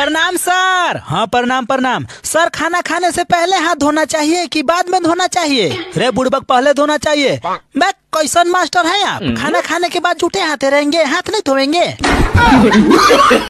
प्रणाम सर हाँ प्रणाम प्रणाम सर खाना खाने से पहले हाथ धोना चाहिए कि बाद में धोना चाहिए रे बुड़बक पहले धोना चाहिए मैं कैसन मास्टर है आप हम्म। खाना खाने के बाद जूठे हाथे रहेंगे हाथ नहीं धोएंगे